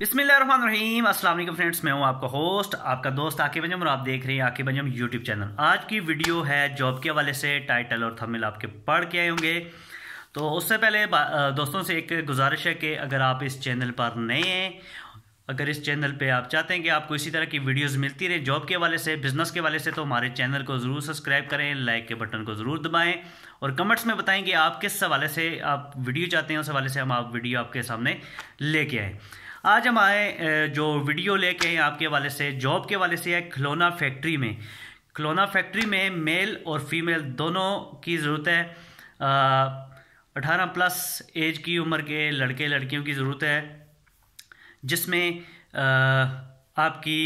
बिस्मिल्लाम अस्सलाम वालेकुम फ्रेंड्स मैं हूं आपका होस्ट आपका दोस्त आके बंजम और आप देख रहे हैं आके बंजम यूट्यूब चैनल आज की वीडियो है जॉब के हवाले से टाइटल और थंबनेल आपके पढ़ के आए होंगे तो उससे पहले दोस्तों से एक गुजारिश है कि अगर आप इस चैनल पर नए हैं अगर इस चैनल पे आप चाहते हैं कि आपको इसी तरह की वीडियोस मिलती रहे जॉब के वाले से बिजनेस के वाले से तो हमारे चैनल को ज़रूर सब्सक्राइब करें लाइक के बटन को ज़रूर दबाएं और कमेंट्स में बताएं कि आप किस हवाले से आप वीडियो चाहते हैं उस हवाले से हम आप वीडियो आपके सामने लेके आएँ आज हम आए जो वीडियो लेके आए आपके वाले से जॉब के वाले से है खिलौना फैक्ट्री में खिलौना फैक्ट्री में मेल और फीमेल दोनों की ज़रूरत है अठारह प्लस एज की उम्र के लड़के लड़कियों की ज़रूरत है जिसमें आपकी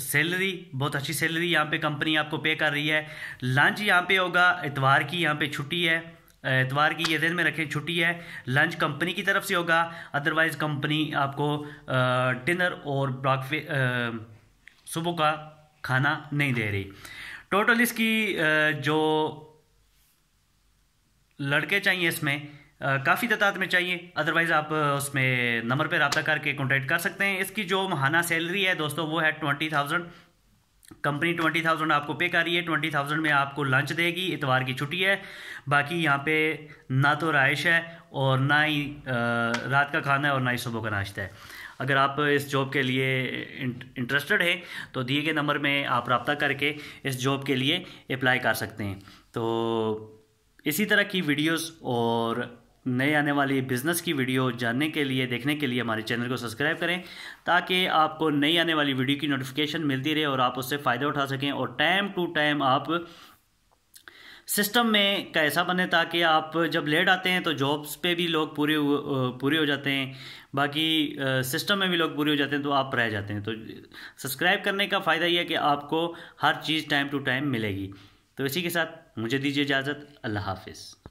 सैलरी बहुत अच्छी सैलरी यहाँ पे कंपनी आपको पे कर रही है लंच यहाँ पे होगा इतवार की यहाँ पे छुट्टी है इतवार की ये दिन में रखें छुट्टी है लंच कंपनी की तरफ से होगा अदरवाइज़ कंपनी आपको डिनर और ब्रेकफे सुबह का खाना नहीं दे रही टोटल इसकी जो लड़के चाहिए इसमें काफ़ी तादाद में चाहिए अदरवाइज़ आप उसमें नंबर पर रबता करके कॉन्टैक्ट कर सकते हैं इसकी जो महाना सैलरी है दोस्तों वो है twenty thousand company twenty thousand आपको पे कर रही है ट्वेंटी थाउजेंड में आपको लंच देगी इतवार की छुट्टी है बाकी यहाँ पे ना तो रहाइश है और ना ही रात का खाना है और ना ही सुबह का नाश्ता है अगर आप इस जॉब के लिए इंटरेस्टेड हैं तो दिए गए नंबर में आप रबता करके इस जॉब के लिए अप्लाई कर सकते हैं तो इसी तरह की वीडियोस और नए आने वाली बिज़नेस की वीडियो जानने के लिए देखने के लिए हमारे चैनल को सब्सक्राइब करें ताकि आपको नई आने वाली वीडियो की नोटिफिकेशन मिलती रहे और आप उससे फ़ायदा उठा सकें और टाइम टू टाइम आप सिस्टम में कैसा बने ताकि आप जब लेट आते हैं तो जॉब्स पे भी लोग पूरे पूरे हो जाते हैं बाकी सिस्टम में भी लोग पूरे हो जाते हैं तो आप रह जाते हैं तो सब्सक्राइब करने का फ़ायदा यह है कि आपको हर चीज़ टाइम टू टाइम मिलेगी तो इसी के साथ मुझे दीजिए इजाज़त अल्लाह हाफिज़